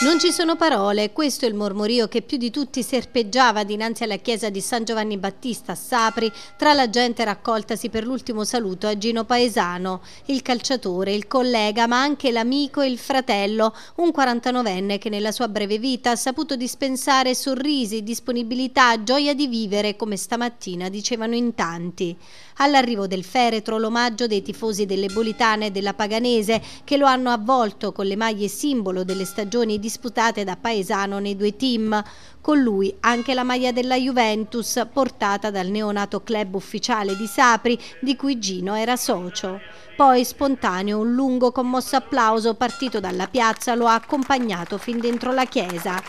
Non ci sono parole, questo è il mormorio che più di tutti serpeggiava dinanzi alla chiesa di San Giovanni Battista a Sapri tra la gente raccoltasi per l'ultimo saluto a Gino Paesano, il calciatore, il collega ma anche l'amico e il fratello, un 49enne che nella sua breve vita ha saputo dispensare sorrisi, disponibilità, gioia di vivere come stamattina dicevano in tanti. All'arrivo del feretro l'omaggio dei tifosi delle Bolitane e della Paganese che lo hanno avvolto con le maglie simbolo delle stagioni di disputate da Paesano nei due team. Con lui anche la maglia della Juventus portata dal neonato club ufficiale di Sapri di cui Gino era socio. Poi spontaneo un lungo commosso applauso partito dalla piazza lo ha accompagnato fin dentro la chiesa.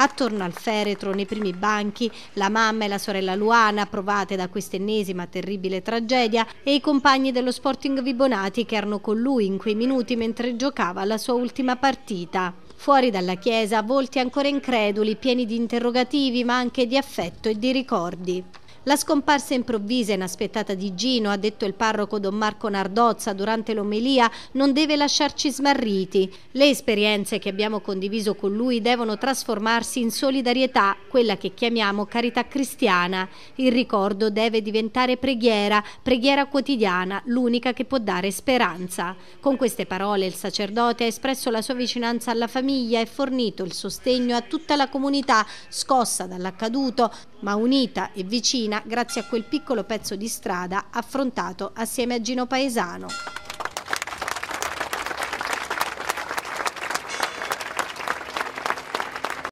Attorno al feretro, nei primi banchi, la mamma e la sorella Luana, provate da quest'ennesima terribile tragedia, e i compagni dello Sporting Vibonati che erano con lui in quei minuti mentre giocava la sua ultima partita. Fuori dalla chiesa, volti ancora increduli, pieni di interrogativi ma anche di affetto e di ricordi. La scomparsa improvvisa e inaspettata di Gino, ha detto il parroco Don Marco Nardozza durante l'omelia, non deve lasciarci smarriti. Le esperienze che abbiamo condiviso con lui devono trasformarsi in solidarietà, quella che chiamiamo carità cristiana. Il ricordo deve diventare preghiera, preghiera quotidiana, l'unica che può dare speranza. Con queste parole il sacerdote ha espresso la sua vicinanza alla famiglia e fornito il sostegno a tutta la comunità scossa dall'accaduto, ma unita e vicina grazie a quel piccolo pezzo di strada affrontato assieme a Gino Paesano.